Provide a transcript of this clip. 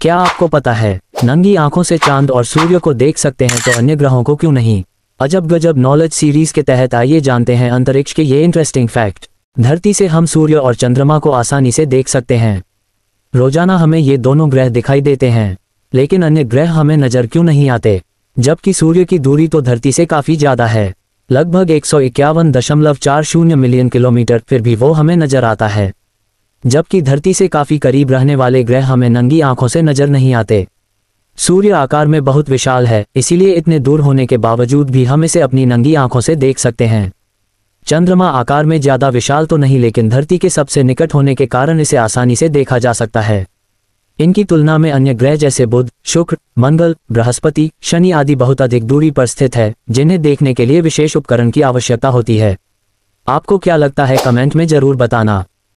क्या आपको पता है नंगी आंखों से चांद और सूर्य को देख सकते हैं तो अन्य ग्रहों को क्यों नहीं अजब गजब नॉलेज सीरीज के तहत आइए जानते हैं अंतरिक्ष के ये इंटरेस्टिंग फैक्ट धरती से हम सूर्य और चंद्रमा को आसानी से देख सकते हैं रोजाना हमें ये दोनों ग्रह दिखाई देते हैं लेकिन अन्य ग्रह हमें नजर क्यों नहीं आते जबकि सूर्य की दूरी तो धरती से काफी ज्यादा है लगभग एक मिलियन किलोमीटर फिर भी वो हमें नजर आता है जबकि धरती से काफी करीब रहने वाले ग्रह हमें नंगी आंखों से नजर नहीं आते सूर्य आकार में बहुत विशाल है इसीलिए इतने दूर होने के बावजूद भी हम इसे अपनी नंगी आंखों से देख सकते हैं चंद्रमा आकार में ज्यादा विशाल तो नहीं लेकिन धरती के सबसे निकट होने के कारण इसे आसानी से देखा जा सकता है इनकी तुलना में अन्य ग्रह जैसे बुध शुक्र मंगल बृहस्पति शनि आदि बहुत अधिक दूरी पर स्थित है जिन्हें देखने के लिए विशेष उपकरण की आवश्यकता होती है आपको क्या लगता है कमेंट में जरूर बताना